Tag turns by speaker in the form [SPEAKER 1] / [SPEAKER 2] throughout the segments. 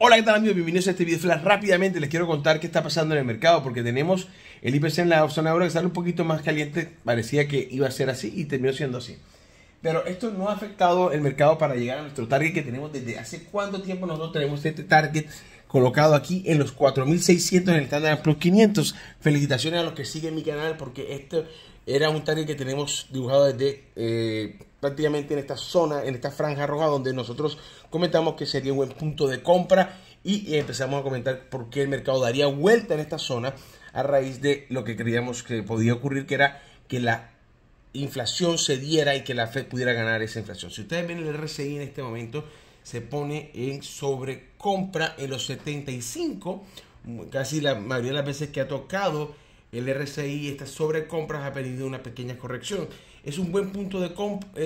[SPEAKER 1] Hola, ¿qué tal amigos? Bienvenidos a este video flash. Rápidamente les quiero contar qué está pasando en el mercado porque tenemos el IPC en la zona euro que sale un poquito más caliente. Parecía que iba a ser así y terminó siendo así. Pero esto no ha afectado el mercado para llegar a nuestro target que tenemos desde hace cuánto tiempo nosotros tenemos este target colocado aquí en los 4600 en el Standard Plus 500. Felicitaciones a los que siguen mi canal porque este era un target que tenemos dibujado desde eh, prácticamente en esta zona, en esta franja roja donde nosotros comentamos que sería un buen punto de compra y empezamos a comentar por qué el mercado daría vuelta en esta zona a raíz de lo que creíamos que podía ocurrir que era que la inflación se diera y que la Fed pudiera ganar esa inflación. Si ustedes ven el RCI en este momento, se pone en sobrecompra en los 75, casi la mayoría de las veces que ha tocado el RCI, estas sobrecompras ha pedido una pequeña corrección. Es un buen punto eh,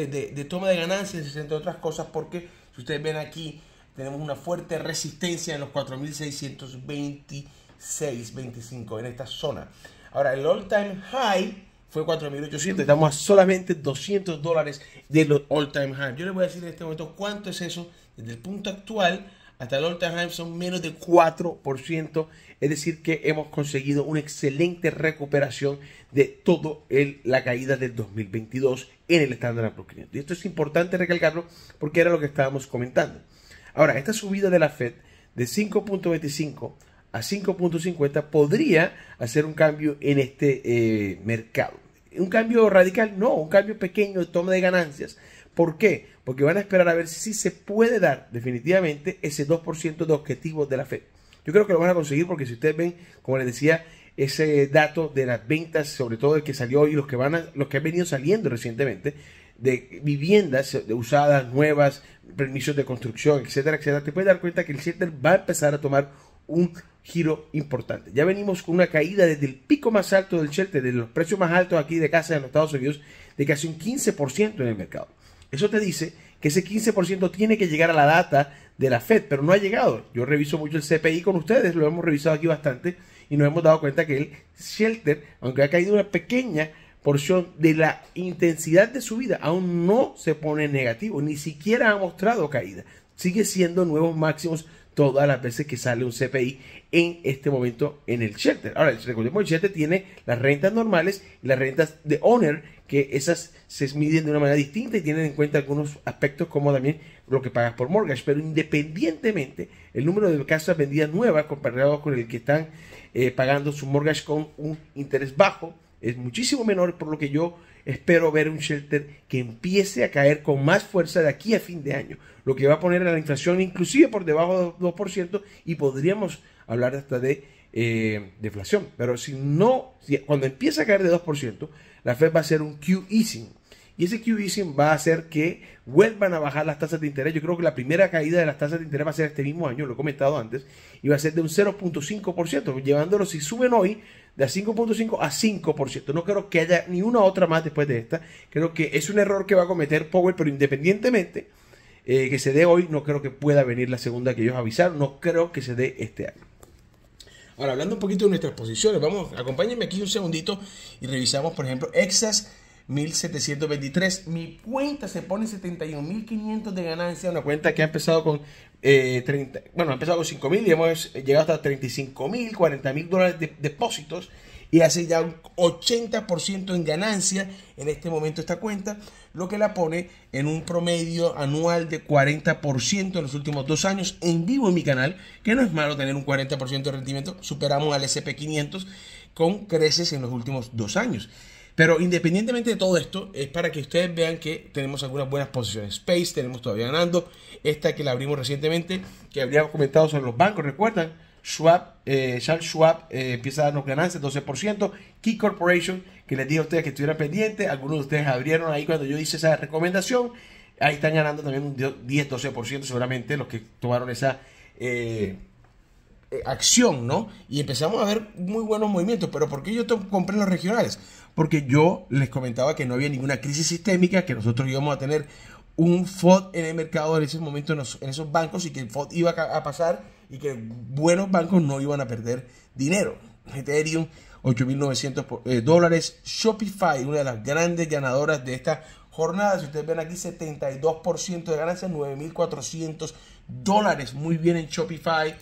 [SPEAKER 1] de, de, toma de ganancias, entre otras cosas, porque si ustedes ven aquí, tenemos una fuerte resistencia en los 4.626.25 en esta zona. Ahora, el all time high fue 4.800. Estamos a solamente 200 dólares de los all-time high. Yo les voy a decir en este momento cuánto es eso desde el punto actual hasta el all-time son menos de 4%. Es decir, que hemos conseguido una excelente recuperación de toda la caída del 2022 en el estándar la Y esto es importante recalcarlo porque era lo que estábamos comentando. Ahora, esta subida de la Fed de 5.25 a 5.50 podría hacer un cambio en este eh, mercado. Un cambio radical, no, un cambio pequeño de toma de ganancias. ¿Por qué? porque van a esperar a ver si se puede dar definitivamente ese 2% de objetivos de la Fed. Yo creo que lo van a conseguir porque si ustedes ven, como les decía, ese dato de las ventas, sobre todo el que salió y los que van a, los que han venido saliendo recientemente, de viviendas usadas, nuevas, permisos de construcción, etcétera, etcétera, te puedes dar cuenta que el shelter va a empezar a tomar un giro importante. Ya venimos con una caída desde el pico más alto del shelter, de los precios más altos aquí de casa en los Estados Unidos, de casi un 15% en el mercado. Eso te dice que ese 15% tiene que llegar a la data de la Fed, pero no ha llegado. Yo reviso mucho el CPI con ustedes, lo hemos revisado aquí bastante y nos hemos dado cuenta que el shelter, aunque ha caído una pequeña porción de la intensidad de su vida, aún no se pone negativo, ni siquiera ha mostrado caída. Sigue siendo nuevos máximos todas las veces que sale un CPI en este momento en el shelter. Ahora, recordemos que el shelter tiene las rentas normales y las rentas de owner, que esas se miden de una manera distinta y tienen en cuenta algunos aspectos como también lo que pagas por mortgage, pero independientemente el número de casas vendidas nuevas comparado con el que están eh, pagando su mortgage con un interés bajo es muchísimo menor, por lo que yo espero ver un shelter que empiece a caer con más fuerza de aquí a fin de año, lo que va a poner a la inflación inclusive por debajo del 2% y podríamos hablar hasta de eh, deflación. Pero si no, si, cuando empieza a caer de 2%, la Fed va a hacer un Q easing y ese QE va a hacer que vuelvan a bajar las tasas de interés. Yo creo que la primera caída de las tasas de interés va a ser este mismo año, lo he comentado antes, y va a ser de un 0.5%, llevándolo, si suben hoy, de 5.5 a 5%. No creo que haya ni una otra más después de esta. Creo que es un error que va a cometer Powell, pero independientemente eh, que se dé hoy, no creo que pueda venir la segunda que ellos avisaron. No creo que se dé este año. Ahora, hablando un poquito de nuestras posiciones, vamos, acompáñenme aquí un segundito y revisamos, por ejemplo, Exas 1723. Mi cuenta se pone 71.500 de ganancia. Una cuenta que ha empezado con eh, 30, bueno, ha empezado con 5.000 y hemos eh, llegado hasta 35.000, 40.000 dólares de depósitos. Y hace ya un 80% en ganancia en este momento esta cuenta, lo que la pone en un promedio anual de 40% en los últimos dos años en vivo en mi canal, que no es malo tener un 40% de rendimiento, superamos al SP500 con creces en los últimos dos años. Pero independientemente de todo esto, es para que ustedes vean que tenemos algunas buenas posiciones. Space tenemos todavía ganando. Esta que la abrimos recientemente, que habríamos comentado sobre los bancos, ¿recuerdan? Schwab, eh, Charles Schwab eh, empieza a darnos ganancias, 12%. Key Corporation, que les dije a ustedes que estuvieran pendientes. Algunos de ustedes abrieron ahí cuando yo hice esa recomendación. Ahí están ganando también un 10-12% seguramente los que tomaron esa... Eh, acción, ¿no? Y empezamos a ver muy buenos movimientos. Pero ¿por qué yo compré los regionales? porque yo les comentaba que no había ninguna crisis sistémica, que nosotros íbamos a tener un FOD en el mercado en ese momento, en esos bancos, y que el FOD iba a pasar y que buenos bancos no iban a perder dinero. Ethereum, 8.900 eh, dólares. Shopify, una de las grandes ganadoras de esta jornada. Si ustedes ven aquí, 72% de ganancia, 9.400 dólares. Muy bien en Shopify.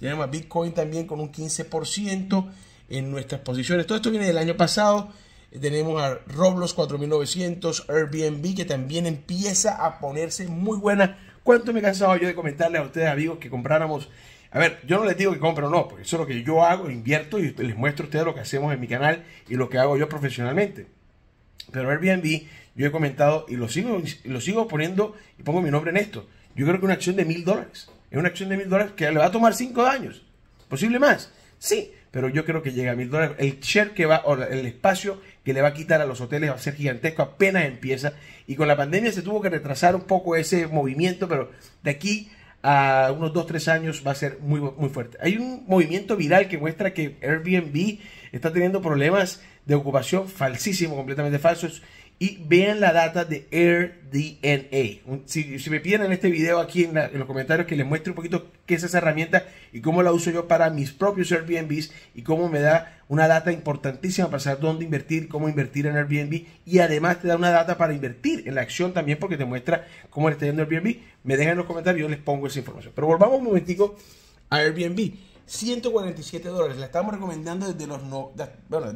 [SPEAKER 1] Tenemos a Bitcoin también con un 15% en nuestras posiciones. Todo esto viene del año pasado. Tenemos a Roblox 4900, Airbnb, que también empieza a ponerse muy buena. ¿Cuánto me he cansado yo de comentarle a ustedes, amigos, que compráramos? A ver, yo no les digo que compren o no, porque eso es lo que yo hago, invierto y les muestro a ustedes lo que hacemos en mi canal y lo que hago yo profesionalmente. Pero Airbnb, yo he comentado y lo sigo, lo sigo poniendo y pongo mi nombre en esto. Yo creo que una acción de mil dólares. Es una acción de mil dólares que le va a tomar cinco años. Posible más. Sí, pero yo creo que llega a mil dólares. El share que va, el espacio que le va a quitar a los hoteles va a ser gigantesco, apenas empieza. Y con la pandemia se tuvo que retrasar un poco ese movimiento, pero de aquí a unos 2-3 años va a ser muy, muy fuerte. Hay un movimiento viral que muestra que Airbnb está teniendo problemas de ocupación falsísimo, completamente falsos, y vean la data de AirDNA. Si, me piden en este video aquí en, los comentarios que les muestre un poquito qué es esa herramienta y cómo la uso yo para mis propios Airbnbs y cómo me da una data importantísima para saber dónde invertir, cómo invertir en Airbnb y además te da una data para invertir en la acción también porque te muestra cómo le está yendo Airbnb. Me dejan en los comentarios, y yo les pongo esa información. Pero volvamos un momentico a Airbnb. 147 dólares. La estamos recomendando desde los, no,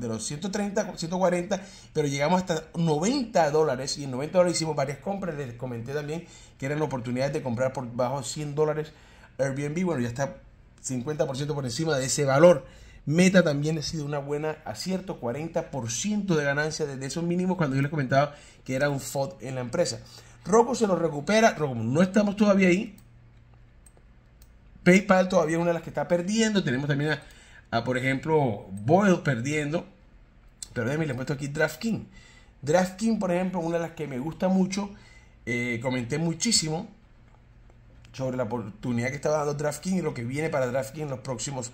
[SPEAKER 1] los 130, 140, pero llegamos hasta 90 dólares. Y en 90 dólares hicimos varias compras. Les comenté también que eran oportunidades de comprar por bajo 100 dólares Airbnb. Bueno, ya está 50% por encima de ese valor. Meta también ha sido una buena acierto, 40% de ganancia desde esos mínimos cuando yo les comentaba que era un FOD en la empresa. Rocco se lo recupera, Rocco no estamos todavía ahí, PayPal todavía es una de las que está perdiendo. Tenemos también a, por ejemplo, Boyle perdiendo. Pero le les puesto aquí DraftKings. DraftKings, por ejemplo, una de las que me gusta mucho. Eh, comenté muchísimo sobre la oportunidad que estaba dando DraftKings y lo que viene para DraftKings en los próximos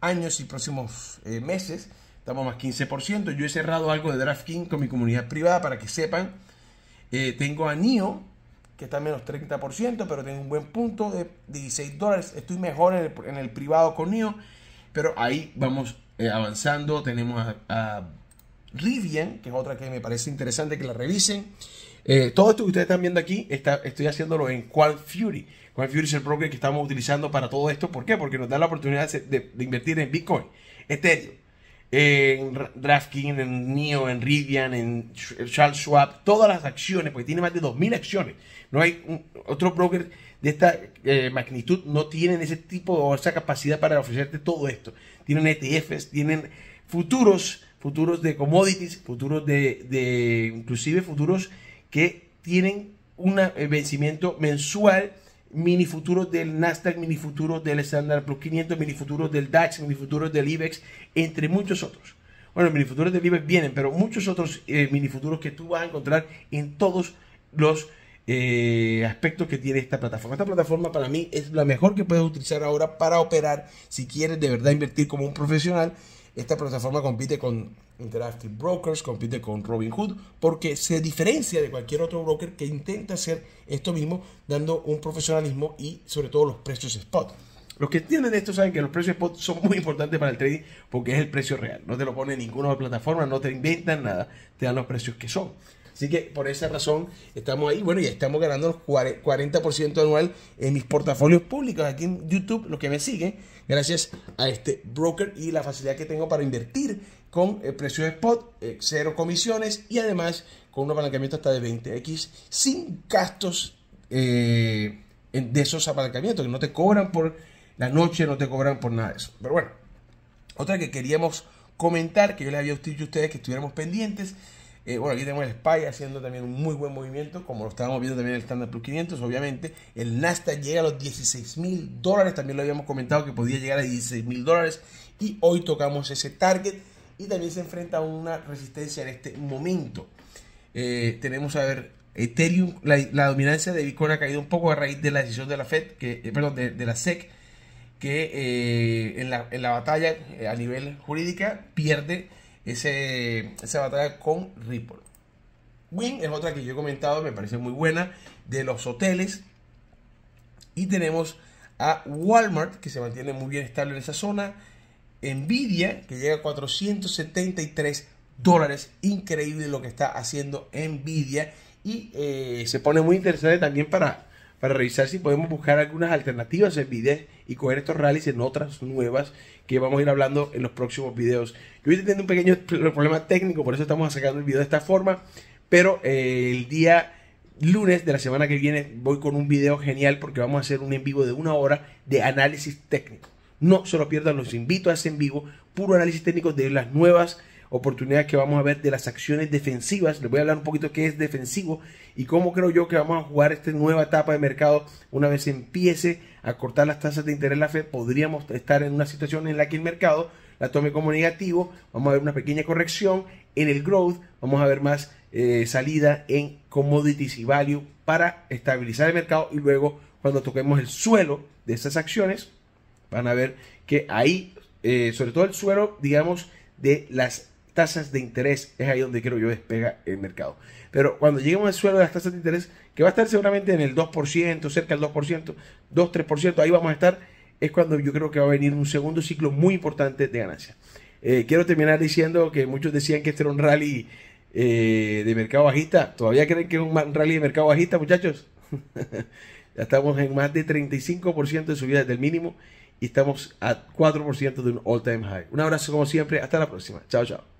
[SPEAKER 1] años y próximos eh, meses. Estamos más 15%. Yo he cerrado algo de DraftKings con mi comunidad privada para que sepan. Eh, tengo a NIO, que está en menos 30%, pero tengo un buen punto de 16 dólares. Estoy mejor en el, privado con NIO, pero ahí vamos eh, avanzando. Tenemos a, Rivian, que es otra que me parece interesante que la revisen. Eh, todo esto que ustedes están viendo aquí, está, estoy haciéndolo en Qual Fury. Qual Fury es el broker que estamos utilizando para todo esto. ¿Por qué? Porque nos da la oportunidad de, invertir en Bitcoin, Ethereum, en DraftKings, en NIO, en Rivian, en Charles Schwab, todas las acciones, porque tiene más de 2.000 acciones. No hay otro broker de esta eh, magnitud, no tienen ese tipo o esa capacidad para ofrecerte todo esto. Tienen ETFs, tienen futuros, futuros de commodities, futuros de, de inclusive futuros que tienen un eh, vencimiento mensual mini futuros del Nasdaq, mini futuros del Standard Plus 500, mini futuros del DAX, mini futuros del IBEX, entre muchos otros. Bueno, mini futuros del IBEX vienen, pero muchos otros eh, mini futuros que tú vas a encontrar en todos los eh, aspectos que tiene esta plataforma. Esta plataforma para mí es la mejor que puedes utilizar ahora para operar si quieres de verdad invertir como un profesional esta plataforma compite con Interactive Brokers, compite con Robinhood, porque se diferencia de cualquier otro broker que intenta hacer esto mismo, dando un profesionalismo y sobre todo los precios spot. Los que entienden esto saben que los precios spot son muy importantes para el trading porque es el precio real. No te lo pone ninguna plataforma, no te inventan nada, te dan los precios que son. Así que por esa razón estamos ahí. Bueno, ya estamos ganando los 40% anual en mis portafolios públicos aquí en YouTube, los que me siguen, gracias a este broker y la facilidad que tengo para invertir con el precio de spot, eh, cero comisiones y además con un apalancamiento hasta de 20x sin gastos eh, de esos apalancamientos que no te cobran por la noche, no te cobran por nada de eso. Pero bueno, otra que queríamos comentar, que yo les había dicho a ustedes que estuviéramos pendientes, eh, bueno, aquí tenemos el SPY haciendo también un muy buen movimiento, como lo estábamos viendo también en el Standard Plus 500, obviamente. El Nasdaq llega a los 16 mil dólares, también lo habíamos comentado que podía llegar a 16 mil dólares. Y hoy tocamos ese target y también se enfrenta a una resistencia en este momento. Eh, tenemos a ver Ethereum, la, dominancia de Bitcoin ha caído un poco a raíz de la decisión de la Fed, que, eh, de, la SEC, que en, la, en, la, batalla a nivel jurídica pierde ese, esa batalla con Ripple. Win es otra que yo he comentado, me parece muy buena, de los hoteles. Y tenemos a Walmart, que se mantiene muy bien estable en esa zona. Nvidia, que llega a 473 dólares. Increíble lo que está haciendo Nvidia. Y eh, se pone muy interesante también para para revisar si podemos buscar algunas alternativas en videos y coger estos rallies en otras nuevas que vamos a ir hablando en los próximos videos. Yo estoy teniendo un pequeño problema técnico, por eso estamos sacando el video de esta forma, pero eh, el día lunes de la semana que viene voy con un video genial porque vamos a hacer un en vivo de una hora de análisis técnico. No se lo pierdan, los invito a ese en vivo, puro análisis técnico de las nuevas oportunidad que vamos a ver de las acciones defensivas. Les voy a hablar un poquito qué es defensivo y cómo creo yo que vamos a jugar esta nueva etapa de mercado. Una vez empiece a cortar las tasas de interés la Fed, podríamos estar en una situación en la que el mercado la tome como negativo. Vamos a ver una pequeña corrección en el growth. Vamos a ver más eh, salida en commodities y value para estabilizar el mercado y luego cuando toquemos el suelo de esas acciones van a ver que ahí, eh, sobre todo el suelo, digamos, de las tasas de interés, es ahí donde creo yo despega el mercado. Pero cuando lleguemos al suelo de las tasas de interés, que va a estar seguramente en el 2%, cerca del 2%, 2-3%, ahí vamos a estar, es cuando yo creo que va a venir un segundo ciclo muy importante de ganancias. Eh, quiero terminar diciendo que muchos decían que este era un rally eh, de mercado bajista. ¿Todavía creen que es un rally de mercado bajista, muchachos? ya estamos en más de 35% de subida del mínimo y estamos a 4% de un all-time high. Un abrazo como siempre. Hasta la próxima. Chao, chao.